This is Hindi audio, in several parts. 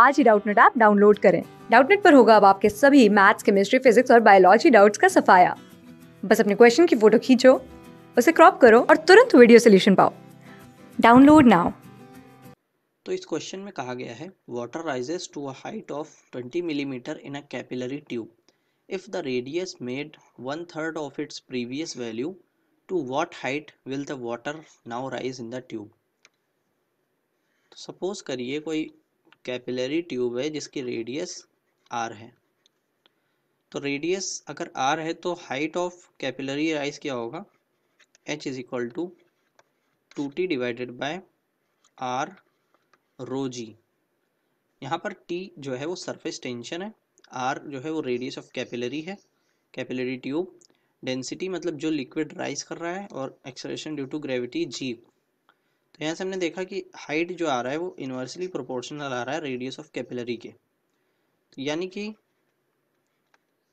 आज ही डाउटनेट ऐप डाउनलोड करें डाउटनेट पर होगा अब आपके सभी मैथ्स केमिस्ट्री फिजिक्स और बायोलॉजी डाउट्स का सफाया बस अपने क्वेश्चन की फोटो खींचो उसे क्रॉप करो और तुरंत वीडियो सोल्यूशन पाओ डाउनलोड नाउ तो इस क्वेश्चन में कहा गया है water rises to a height of 20 millimetre in a capillary tube if the radius made one third of its previous value to what height will the water now rise in the tube suppose करिए कोई कैपिलरी ट्यूब है जिसकी रेडियस आर है तो रेडियस अगर आर है तो हाइट ऑफ कैपिलरी राइज क्या होगा H is equal to two T divided by R rho G यहाँ पर टी जो है वो सरफेस टेंशन है आर जो है वो रेडियस ऑफ कैपिलरी है कैपिलरी ट्यूब डेंसिटी मतलब जो लिक्विड राइज कर रहा है और acceleration due to gravity G तो यहाँ से हमने देखा कि हाइट जो आ रहा है वो इन्वर्सली प्रोपोर्शनल आ रहा है रेडियस ऑफ कैपिलरी के तो यानी कि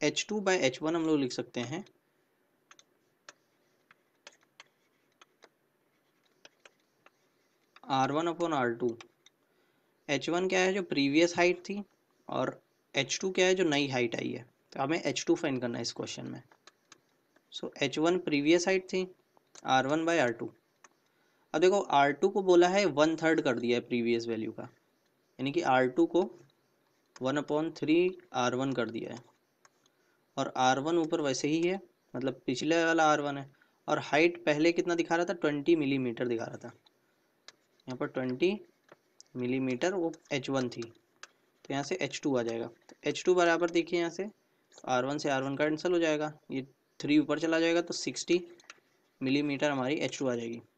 H two by H one हम लोग लिख सकते हैं R one upon R two H one क्या है जो प्रीवियस हाइट थी और एच टू क्या है जो नई हाइट आई है तो हमें एच टू फाइन करना है इस क्वेश्चन में so H one previous height थी R one by R two अब देखो आर टू को बोला है वन थर्ड कर दिया है प्रीवियस वैल्यू का यानी कि आर टू को one upon three R one कर दिया है और आर वन ऊपर वैसे ही है मतलब पिछले वाला आर वन है और हाइट पहले कितना दिखा रहा था ट्वेंटी मिलीमीटर दिखा रहा था यहाँ पर ट्वेंटी मिलीमीटर वो एच वन थी तो यहाँ से एच टू आ जाएगा एच तो टू बराबर देखिए यहाँ से आर वन से आर वन का कैंसिल हो जाएगा ये थ्री ऊपर चला जाएगा तो सिक्सटी मिलीमीटर हमारी एच टू आ जाएगी